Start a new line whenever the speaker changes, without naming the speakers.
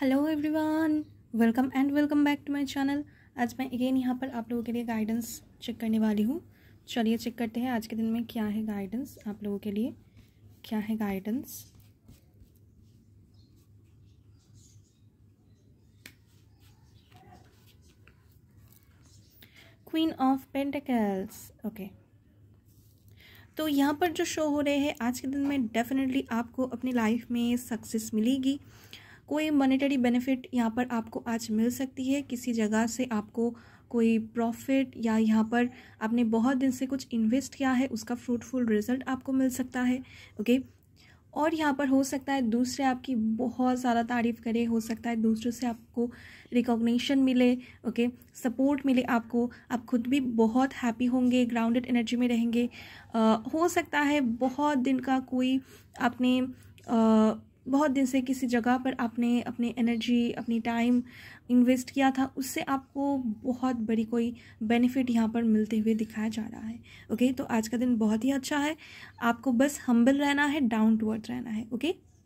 hello everyone welcome and welcome back to my channel आज मैं again यहाँ पर आप लोगों के लिए गाइडेंस चेक करने वाली हूँ चलिए चेक करते हैं आज के दिन में क्या है गाइडेंस आप लोगों के लिए क्या है guidance
queen of pentacles okay तो यहाँ पर जो शो हो रहे हैं आज के दिन में डेफिनेटली आपको अपनी लाइफ में सक्सेस मिलेगी कोई मॉनेटरी बेनिफिट यहाँ पर आपको आज मिल सकती है किसी जगह से आपको कोई प्रॉफिट या यहाँ पर आपने बहुत दिन से कुछ इन्वेस्ट किया है उसका फ्रूटफुल रिजल्ट आपको मिल सकता है ओके और यहाँ पर हो सकता है दूसरे आपकी बहुत ज़्यादा तारीफ़ करे हो सकता है दूसरों से आपको रिकॉग्निशन मिले ओके सपोर्ट मिले आपको आप खुद भी बहुत हैप्पी होंगे ग्राउंडेड एनर्जी में रहेंगे आ, हो सकता है बहुत दिन का कोई आपने बहुत दिन से किसी जगह पर आपने अपनी एनर्जी अपनी टाइम इन्वेस्ट किया था उससे आपको बहुत बड़ी कोई बेनिफिट यहाँ पर मिलते हुए दिखाया जा रहा है ओके तो आज का दिन बहुत ही अच्छा है आपको बस हम्बल रहना है डाउन टू अर्थ रहना है ओके